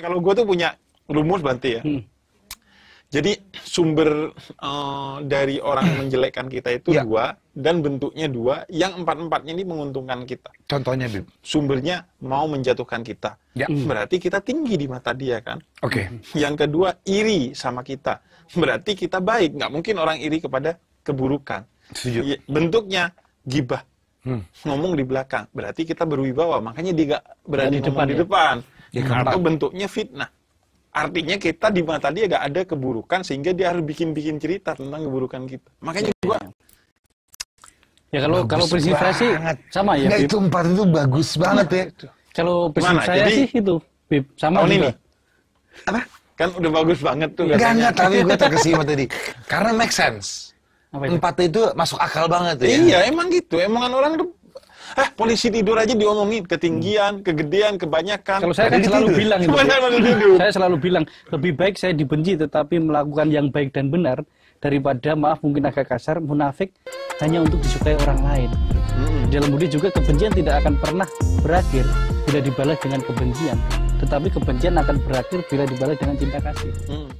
kalau gue tuh punya rumus berarti ya. Hmm. Jadi sumber uh, dari orang menjelekkan kita itu ya. dua dan bentuknya dua, yang empat empatnya ini menguntungkan kita. Contohnya, Bim. Sumbernya mau menjatuhkan kita. Ya. Hmm. Berarti kita tinggi di mata dia kan. Oke. Okay. Yang kedua iri sama kita. Berarti kita baik. Nggak mungkin orang iri kepada keburukan. Setuju. Iya, bentuknya gibah hmm. ngomong di belakang berarti kita berwibawa makanya dia gak berani di depan, di ya? depan ya? atau bentuknya fitnah artinya kita di mata dia nggak ada keburukan sehingga dia harus bikin-bikin cerita tentang keburukan kita makanya ya. gua ya kalau bagus kalau prinsip saya sih sama ya nah, itu empat itu bagus banget ya kalau prinsip Mana? saya Jadi, sih itu Bip. sama tahun ini apa kan udah bagus banget tuh enggak enggak tapi gue terkesima tadi karena make sense apa itu? Empat itu masuk akal banget ya. Iya, emang gitu. Emang kan orang itu... Eh, polisi tidur aja diomongin ketinggian, kegedean, kebanyakan. Kalau saya kan selalu tidur. bilang itu. tidur. saya selalu bilang lebih baik saya dibenci tetapi melakukan yang baik dan benar daripada maaf mungkin agak kasar munafik hanya untuk disukai orang lain. Hmm. Dalam budi juga kebencian tidak akan pernah berakhir bila dibalas dengan kebencian, tetapi kebencian akan berakhir bila dibalas dengan cinta kasih. Hmm.